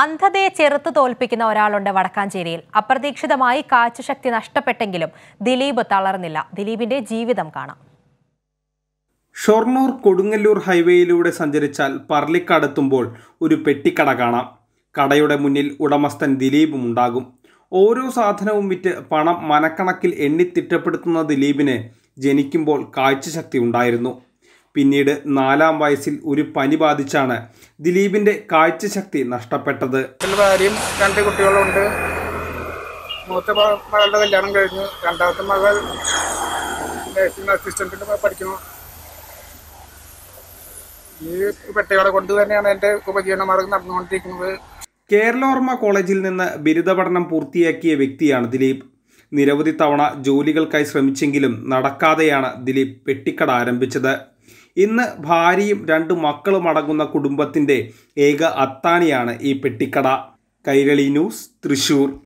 അന്ധതയെ ചെറുത്ത് തോൽപ്പിക്കുന്ന ഒരാളുണ്ട് വടക്കാഞ്ചേരിയിൽ അപ്രതീക്ഷിതമായി കാഴ്ചശക്തി നഷ്ടപ്പെട്ടെങ്കിലും ദിലീപ് തളർന്നില്ല ദിലീപിന്റെ ജീവിതം കാണാം ഷൊർണൂർ കൊടുങ്ങല്ലൂർ ഹൈവേയിലൂടെ സഞ്ചരിച്ചാൽ പറളിക്കടത്തുമ്പോൾ ഒരു പെട്ടിക്കട കാണാം കടയുടെ മുന്നിൽ ഉടമസ്ഥൻ ദിലീപും ഉണ്ടാകും ഓരോ സാധനവും വിറ്റ് പണം മനക്കണക്കിൽ എണ്ണി തിട്ടപ്പെടുത്തുന്ന ദിലീപിന് ജനിക്കുമ്പോൾ കാഴ്ചശക്തി ഉണ്ടായിരുന്നു പിന്നീട് നാലാം വയസ്സിൽ ഒരു പനി ബാധിച്ചാണ് ദിലീപിന്റെ കാഴ്ചശക്തി നഷ്ടപ്പെട്ടത് ഭാര്യയും രണ്ട് കുട്ടികളുണ്ട് മൂത്ത മകളുടെ കല്യാണം കഴിഞ്ഞു രണ്ടാമത്തെ മകൾ നേഴ്സിംഗ് അസിസ്റ്റന്റിന് പഠിക്കുന്നു ഈ പെട്ടികളെ കൊണ്ട് തന്നെയാണ് എൻ്റെ മാർഗം നടന്നുകൊണ്ടിരിക്കുന്നത് കേരളോർമ്മ കോളേജിൽ നിന്ന് ബിരുദ പഠനം പൂർത്തിയാക്കിയ വ്യക്തിയാണ് ദിലീപ് നിരവധി തവണ ജോലികൾക്കായി ശ്രമിച്ചെങ്കിലും നടക്കാതെയാണ് ദിലീപ് പെട്ടിക്കട ആരംഭിച്ചത് ഇന്ന് ഭാര്യയും രണ്ട് മക്കളും അടങ്ങുന്ന കുടുംബത്തിൻ്റെ ഏക അത്താണിയാണ് ഈ പെട്ടിക്കട കൈരളി ന്യൂസ് തൃശൂർ